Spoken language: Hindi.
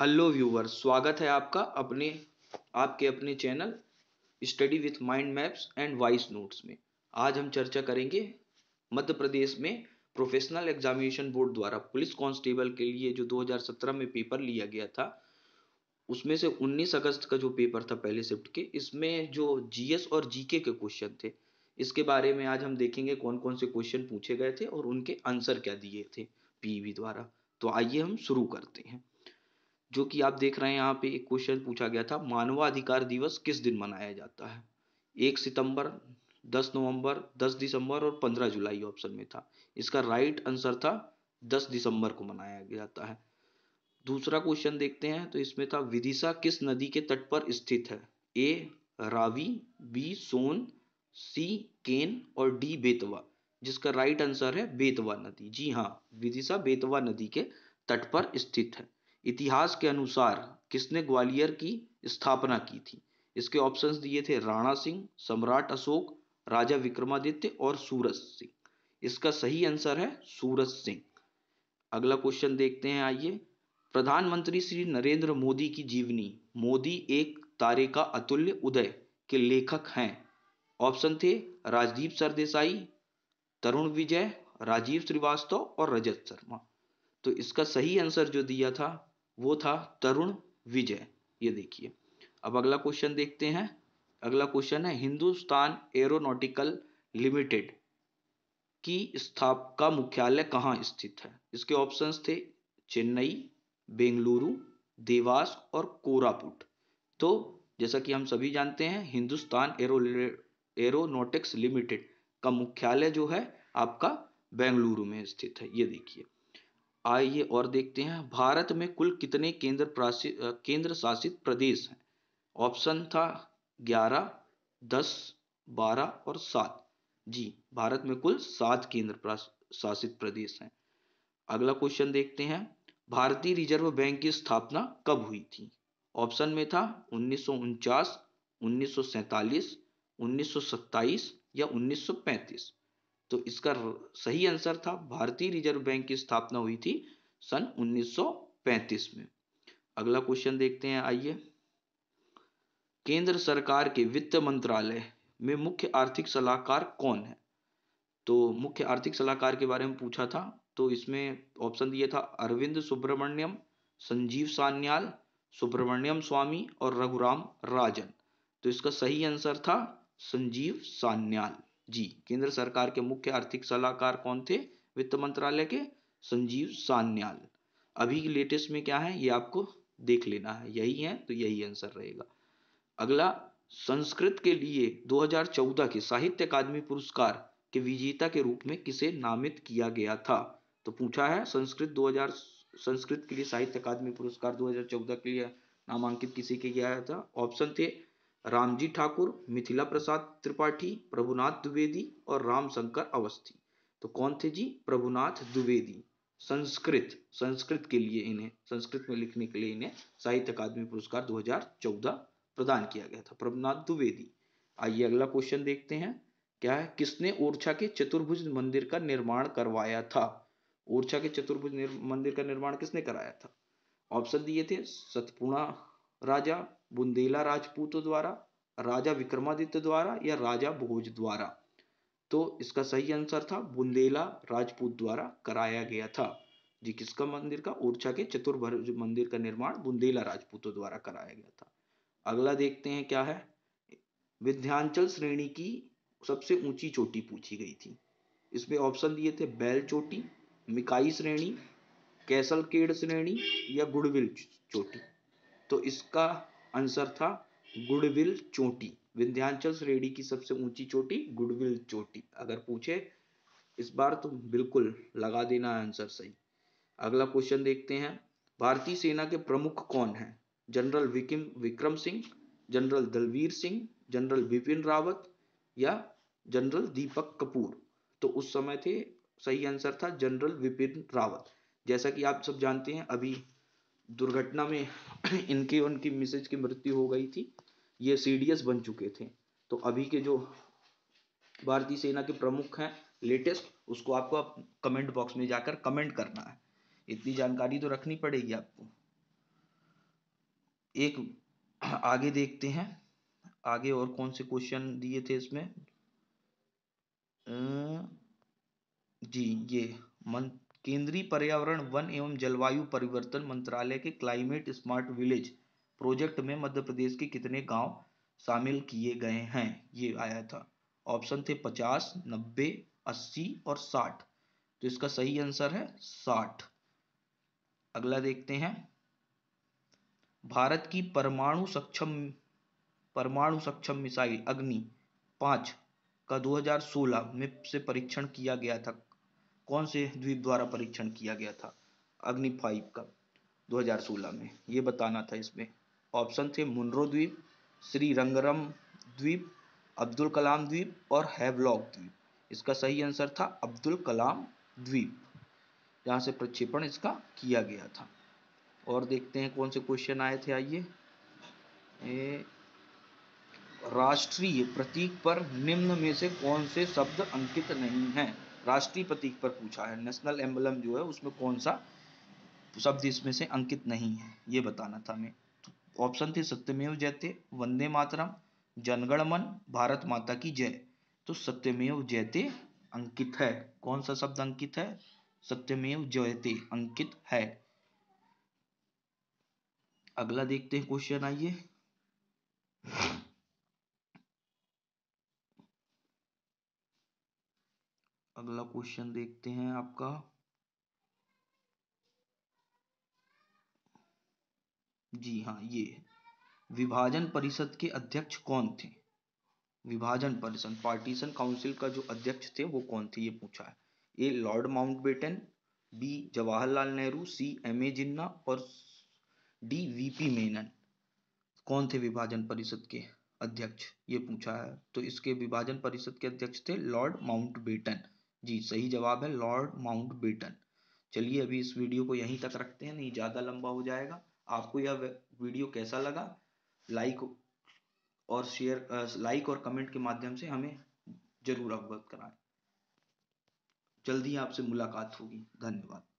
हेलो व्यूवर स्वागत है आपका अपने आपके अपने channel study with mind maps and voice notes में आज हम चर्चा करेंगे मध्य प्रदेश में प्रोफेशनल एग्जामिनेशन बोर्ड द्वारा पुलिस कांस्टेबल के लिए जो 2017 में पेपर लिया गया था उसमें से 19 अगस्त का जो पेपर था पहले शिफ्ट के इसमें जो जीएस और जीके के क्वेश्चन थे इसके बारे में आज हम देखेंगे कौन कौन से क्वेश्चन पूछे गए थे और उनके आंसर क्या दिए थे पीवी e द्वारा तो आइए हम शुरू करते हैं जो कि आप देख रहे हैं यहाँ पे एक क्वेश्चन पूछा गया था मानवाधिकार दिवस किस दिन मनाया जाता है एक सितंबर दस नवंबर दस दिसंबर और पंद्रह जुलाई ऑप्शन में था इसका राइट आंसर था दस दिसंबर को मनाया जाता है दूसरा क्वेश्चन देखते हैं तो इसमें था विदिशा किस नदी के तट पर स्थित है ए रावी बी सोन सी केन और डी बेतवा जिसका राइट आंसर है बेतवा नदी जी हाँ विदिशा बेतवा नदी के तट पर स्थित है इतिहास के अनुसार किसने ग्वालियर की स्थापना की थी इसके ऑप्शंस दिए थे राणा सिंह सम्राट अशोक राजा विक्रमादित्य और सूरज सिंह इसका सही आंसर है सूरज सिंह अगला क्वेश्चन देखते हैं आइए प्रधानमंत्री श्री नरेंद्र मोदी की जीवनी मोदी एक तारे का अतुल्य उदय के लेखक हैं ऑप्शन थे राजदीप सरदेसाई तरुण विजय राजीव श्रीवास्तव और रजत शर्मा तो इसका सही आंसर जो दिया था वो था तरुण विजय ये देखिए अब अगला क्वेश्चन देखते हैं अगला क्वेश्चन है हिंदुस्तान एरोनॉटिकल लिमिटेड की स्थाप का मुख्यालय कहाँ स्थित है इसके ऑप्शंस थे चेन्नई बेंगलुरु देवास और कोरापुट तो जैसा कि हम सभी जानते हैं हिंदुस्तान एरो एरोनॉटिक्स लिमिटेड का मुख्यालय जो है आपका बेंगलुरु में स्थित है ये देखिए आइए और देखते हैं भारत में कुल कितने केंद्र केंद्र शासित प्रदेश हैं ऑप्शन था ग्यारह दस बारह और सात जी भारत में कुल सात केंद्र शासित प्रदेश हैं अगला क्वेश्चन देखते हैं भारतीय रिजर्व बैंक की स्थापना कब हुई थी ऑप्शन में था उन्नीस सौ उनचास उन्नीस सौ उन्नीस सौ या उन्नीस सौ पैंतीस तो इसका सही आंसर था भारतीय रिजर्व बैंक की स्थापना हुई थी सन 1935 में अगला क्वेश्चन देखते हैं आइए केंद्र सरकार के वित्त मंत्रालय में मुख्य आर्थिक सलाहकार कौन है तो मुख्य आर्थिक सलाहकार के बारे में पूछा था तो इसमें ऑप्शन दिया था अरविंद सुब्रमण्यम संजीव सान्याल सुब्रमण्यम स्वामी और रघुराम राजन तो इसका सही आंसर था संजीव सान्याल जी केंद्र सरकार के मुख्य आर्थिक सलाहकार कौन थे वित्त मंत्रालय के संजीव सान्याल अभी की लेटेस्ट में क्या है ये आपको देख लेना है यही है तो यही आंसर रहेगा अगला संस्कृत के लिए 2014 के साहित्य अकादमी पुरस्कार के विजेता के रूप में किसे नामित किया गया था तो पूछा है संस्कृत 2000 संस्कृत के लिए साहित्य अकादमी पुरस्कार 2014 के लिए नामांकित किसे किया गया था ऑप्शन थे रामजी ठाकुर मिथिला प्रसाद त्रिपाठी प्रभुनाथ द्विवेदी और रामशंकर अवस्थी तो कौन थे जी प्रभुनाथ द्विवेदी संस्कृत संस्कृत के लिए इन्हें संस्कृत में लिखने के लिए इन्हें साहित्य अकादमी पुरस्कार 2014 प्रदान किया गया था प्रभुनाथ द्विवेदी आइए अगला क्वेश्चन देखते हैं क्या है किसने ओरछा के चतुर्भुज मंदिर का निर्माण करवाया था ओरछा के चतुर्भुज मंदिर का निर्माण किसने कराया था ऑप्शन दिए थे सतपुणा राजा बुंदेला राजपूतों द्वारा राजा विक्रमादित्य द्वारा या राजा भोज द्वारा तो इसका सही आंसर था बुंदेला राजपूत द्वारा कराया गया था जी किसका मंदिर का ओरछा के चतुर्भर मंदिर का निर्माण बुंदेला राजपूतों द्वारा कराया गया था अगला देखते हैं क्या है विध्यांचल श्रेणी की सबसे ऊंची चोटी पूछी गई थी इसमें ऑप्शन दिए थे बैल चोटी मिकाई श्रेणी कैसल केड श्रेणी या गुडविल चोटी तो इसका आंसर था गुडविल चोटी विंध्याचल श्रेणी की सबसे ऊंची चोटी गुडविल चोटी अगर पूछे इस बार तो बिल्कुल लगा देना आंसर सही अगला क्वेश्चन देखते हैं भारतीय सेना के प्रमुख कौन है जनरल विकिम विक्रम सिंह जनरल दलवीर सिंह जनरल बिपिन रावत या जनरल दीपक कपूर तो उस समय थे सही आंसर था जनरल विपिन रावत जैसा कि आप सब जानते हैं अभी दुर्घटना में इनकी उनकी मिसेज की मृत्यु हो गई थी ये सी डी एस बन चुके थे तो अभी के जो भारतीय सेना के प्रमुख हैं लेटेस्ट उसको आपको आप कमेंट बॉक्स में जाकर कमेंट करना है इतनी जानकारी तो रखनी पड़ेगी आपको एक आगे देखते हैं आगे और कौन से क्वेश्चन दिए थे इसमें अं, जी ये मंथ केंद्रीय पर्यावरण वन एवं जलवायु परिवर्तन मंत्रालय के क्लाइमेट स्मार्ट विलेज प्रोजेक्ट में मध्य प्रदेश के कितने गांव शामिल किए गए हैं ये आया था ऑप्शन थे पचास नब्बे अस्सी और साठ तो इसका सही आंसर है साठ अगला देखते हैं भारत की परमाणु सक्षम परमाणु सक्षम मिसाइल अग्नि पांच का 2016 में से परीक्षण किया गया था कौन से द्वीप द्वारा परीक्षण किया गया था अग्नि फाइव का 2016 में ये बताना था इसमें ऑप्शन थे मुनरो द्वीप श्री रंगरम द्वीप अब्दुल कलाम द्वीप और हैवलॉक द्वीप इसका सही आंसर था अब्दुल कलाम द्वीप जहाँ से प्रक्षेपण इसका किया गया था और देखते हैं कौन से क्वेश्चन आए थे आइए राष्ट्रीय प्रतीक पर निम्न में से कौन से शब्द अंकित नहीं हैं राष्ट्रीय प्रतीक पर पूछा है नेशनल एम्बलम जो है उसमें कौन सा शब्द इसमें से अंकित नहीं है ये बताना था हमें ऑप्शन तो थे सत्यमेव जयते वंदे मातरम जनगण मन भारत माता की जय तो सत्यमेव जयते अंकित है कौन सा शब्द अंकित है सत्यमेव जयते अंकित है अगला देखते हैं क्वेश्चन आइए अगला क्वेश्चन देखते हैं आपका जी हाँ ये विभाजन परिषद के अध्यक्ष कौन थे विभाजन परिषद पार्टीशन काउंसिल का जो अध्यक्ष थे वो कौन थे ये पूछा है A Lord Mountbatten B Jawaharlal Nehru C M A Jinnah और डी वी पी मेनन कौन थे विभाजन परिषद के अध्यक्ष ये पूछा है तो इसके विभाजन परिषद के अध्यक्ष थे लॉर्ड माउंटबेटन जी सही जवाब है लॉर्ड माउंट बेटन चलिए अभी इस वीडियो को यहीं तक रखते हैं नहीं ज़्यादा लंबा हो जाएगा आपको यह वीडियो कैसा लगा लाइक और शेयर लाइक और कमेंट के माध्यम से हमें ज़रूर अवगत कराएं जल्द ही आपसे मुलाकात होगी धन्यवाद